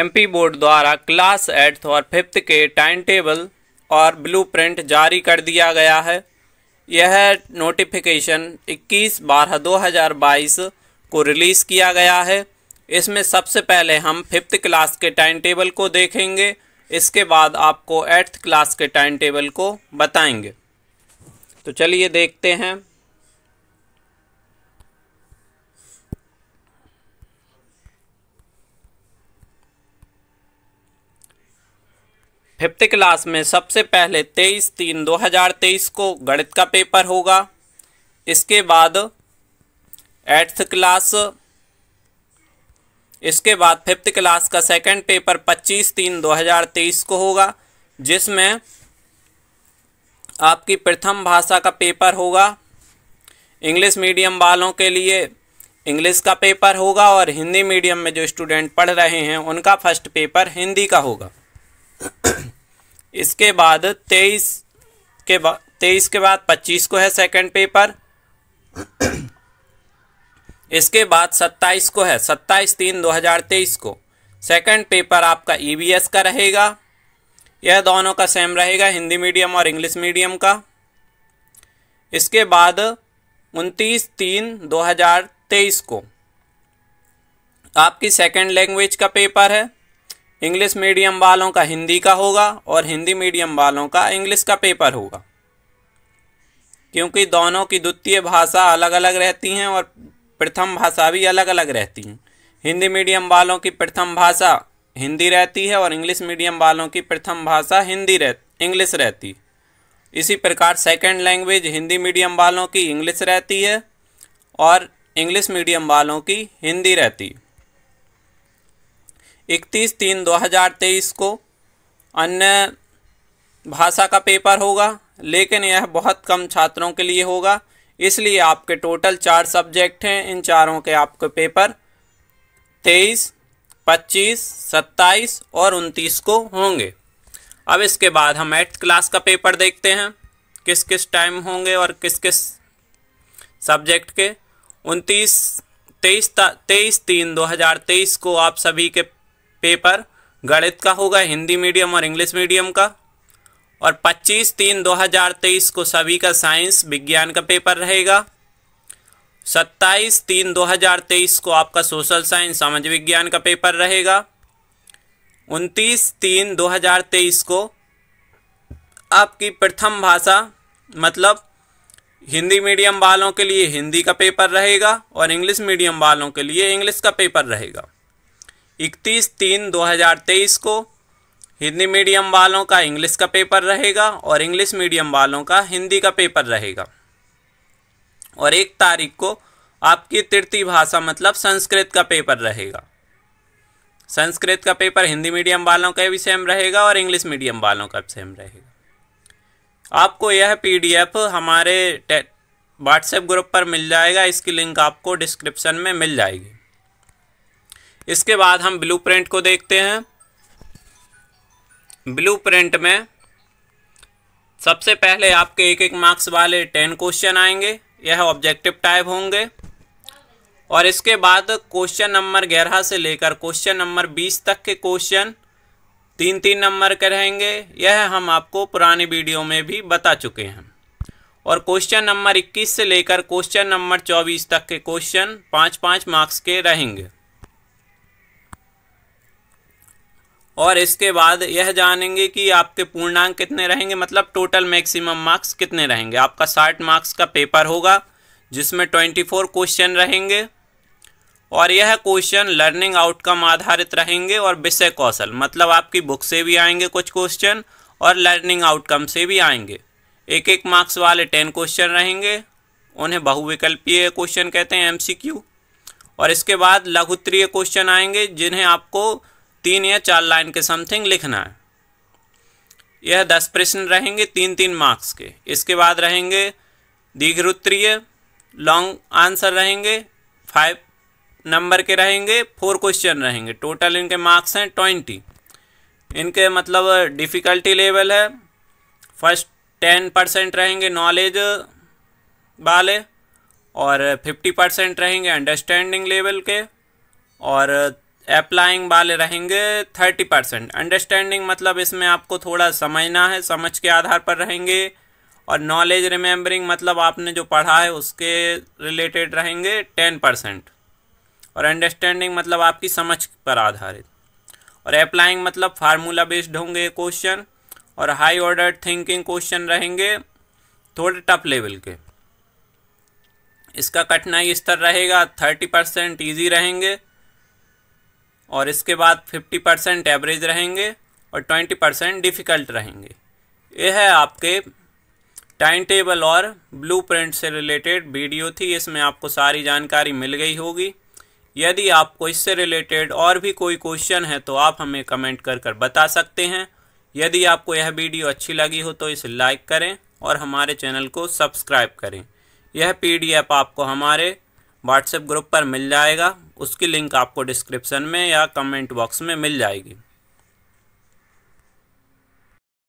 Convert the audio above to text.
MP board द्वारा class eighth और fifth के टाइम टेबल और ब्लूप्रिंट जारी कर दिया गया है यह नोटिफिकेशन 21 बारह 2022 को रिलीज़ किया गया है इसमें सबसे पहले हम फिफ्थ क्लास के टाइम टेबल को देखेंगे इसके बाद आपको एट्थ क्लास के टाइम टेबल को बताएंगे तो चलिए देखते हैं फिफ्थ क्लास में सबसे पहले तेईस तीन दो हज़ार तेईस को गणित का पेपर होगा इसके बाद एट्थ क्लास इसके बाद फिफ्थ क्लास का सेकंड पेपर पच्चीस तीन दो हज़ार तेईस को होगा जिसमें आपकी प्रथम भाषा का पेपर होगा इंग्लिश मीडियम वालों के लिए इंग्लिश का पेपर होगा और हिंदी मीडियम में जो स्टूडेंट पढ़ रहे हैं उनका फर्स्ट पेपर हिंदी का होगा इसके बाद तेईस के बाद तेईस के बाद पच्चीस को है सेकंड पेपर इसके बाद सत्ताईस को है सत्ताईस तीन दो हजार तेईस को सेकंड पेपर आपका ईवीएस e का रहेगा यह दोनों का सेम रहेगा हिंदी मीडियम और इंग्लिश मीडियम का इसके बाद उनतीस तीन दो हजार तेईस को आपकी सेकंड लैंग्वेज का पेपर है इंग्लिश मीडियम वालों का हिंदी का होगा और हिंदी मीडियम वालों का इंग्लिश का पेपर होगा क्योंकि दोनों की द्वितीय भाषा अलग अलग रहती हैं और प्रथम भाषा भी अलग अलग रहती हैं हिंदी मीडियम वालों की प्रथम भाषा हिंदी रहती है और इंग्लिश मीडियम वालों की प्रथम भाषा हिंदी रह इंग्लिश रहती इसी प्रकार सेकेंड लैंग्वेज हिंदी मीडियम वालों की इंग्लिश रहती है और इंग्लिश मीडियम वालों की हिंदी रहती इकतीस तीन दो हज़ार तेईस को अन्य भाषा का पेपर होगा लेकिन यह बहुत कम छात्रों के लिए होगा इसलिए आपके टोटल चार सब्जेक्ट हैं इन चारों के आपके पेपर तेईस पच्चीस सत्ताईस और उनतीस को होंगे अब इसके बाद हम एट्थ क्लास का पेपर देखते हैं किस किस टाइम होंगे और किस किस सब्जेक्ट के उनतीस तेईस तेईस तीन दो हज़ार तेईस को आप सभी के पेपर गणित का होगा हिंदी मीडियम और इंग्लिश मीडियम का और 25 तीन 2023 को सभी का साइंस विज्ञान का पेपर रहेगा 27 तीन 2023 को आपका सोशल साइंस समाज विज्ञान का पेपर रहेगा 29 तीन 2023 को आपकी प्रथम भाषा मतलब हिंदी मीडियम वालों के लिए हिंदी का पेपर रहेगा और इंग्लिश मीडियम वालों के लिए इंग्लिश का पेपर रहेगा इकतीस तीन दो हज़ार तेईस को हिंदी मीडियम वालों का इंग्लिश का पेपर रहेगा और इंग्लिश मीडियम वालों का हिंदी का पेपर रहेगा और एक तारीख को आपकी तृतीय भाषा मतलब संस्कृत का पेपर रहेगा संस्कृत का पेपर हिंदी मीडियम वालों का भी सेम रहेगा और इंग्लिश मीडियम वालों का भी सेम रहेगा आपको यह पीडीएफ हमारे व्हाट्सएप ग्रुप पर मिल जाएगा इसकी लिंक आपको डिस्क्रिप्शन में मिल जाएगी इसके बाद हम प्रिंट को देखते हैं प्रिंट में सबसे पहले आपके एक एक मार्क्स वाले टेन क्वेश्चन आएंगे यह ऑब्जेक्टिव टाइप होंगे और इसके बाद क्वेश्चन नंबर ग्यारह से लेकर क्वेश्चन नंबर बीस तक के क्वेश्चन तीन तीन नंबर के रहेंगे यह हम आपको पुराने वीडियो में भी बता चुके हैं और क्वेश्चन नंबर 21 से लेकर क्वेश्चन नंबर 24 तक के क्वेश्चन पाँच पाँच मार्क्स के रहेंगे और इसके बाद यह जानेंगे कि आपके पूर्णांक कितने रहेंगे मतलब टोटल मैक्सिमम मार्क्स कितने रहेंगे आपका साठ मार्क्स का पेपर होगा जिसमें ट्वेंटी फोर क्वेश्चन रहेंगे और यह क्वेश्चन लर्निंग आउटकम आधारित रहेंगे और विषय कौशल मतलब आपकी बुक से भी आएंगे कुछ क्वेश्चन और लर्निंग आउटकम से भी आएंगे एक एक मार्क्स वाले टेन क्वेश्चन रहेंगे उन्हें बहुविकल्पीय क्वेश्चन कहते हैं एम और इसके बाद लघुत्तरीय क्वेश्चन आएंगे जिन्हें आपको तीन या चार लाइन के समथिंग लिखना है यह दस प्रश्न रहेंगे तीन तीन मार्क्स के इसके बाद रहेंगे दीर्घरुत्रीय लॉन्ग आंसर रहेंगे फाइव नंबर के रहेंगे फोर क्वेश्चन रहेंगे टोटल इनके मार्क्स हैं ट्वेंटी इनके मतलब डिफ़िकल्टी लेवल है फर्स्ट टेन परसेंट रहेंगे नॉलेज वाले और फिफ्टी परसेंट रहेंगे अंडरस्टैंडिंग लेवल के और अप्लाइंग वाले रहेंगे थर्टी परसेंट अंडरस्टैंडिंग मतलब इसमें आपको थोड़ा समझना है समझ के आधार पर रहेंगे और नॉलेज रिमेम्बरिंग मतलब आपने जो पढ़ा है उसके रिलेटेड रहेंगे टेन परसेंट और अंडरस्टैंडिंग मतलब आपकी समझ पर आधारित और अप्लाइंग मतलब फार्मूला बेस्ड होंगे क्वेश्चन और हाई ऑर्डर थिंकिंग क्वेश्चन रहेंगे थोड़े टफ लेवल के इसका कठिनाई स्तर रहेगा थर्टी परसेंट ईजी रहेंगे और इसके बाद फिफ्टी परसेंट एवरेज रहेंगे और ट्वेंटी परसेंट डिफ़िकल्ट रहेंगे ये है आपके टाइम टेबल और ब्लूप्रिंट से रिलेटेड वीडियो थी इसमें आपको सारी जानकारी मिल गई होगी यदि आपको इससे रिलेटेड और भी कोई क्वेश्चन है तो आप हमें कमेंट कर कर बता सकते हैं यदि आपको यह वीडियो अच्छी लगी हो तो इसे लाइक करें और हमारे चैनल को सब्सक्राइब करें यह पीडीएफ आपको हमारे व्हाट्सएप ग्रुप पर मिल जाएगा उसकी लिंक आपको डिस्क्रिप्शन में या कमेंट बॉक्स में मिल जाएगी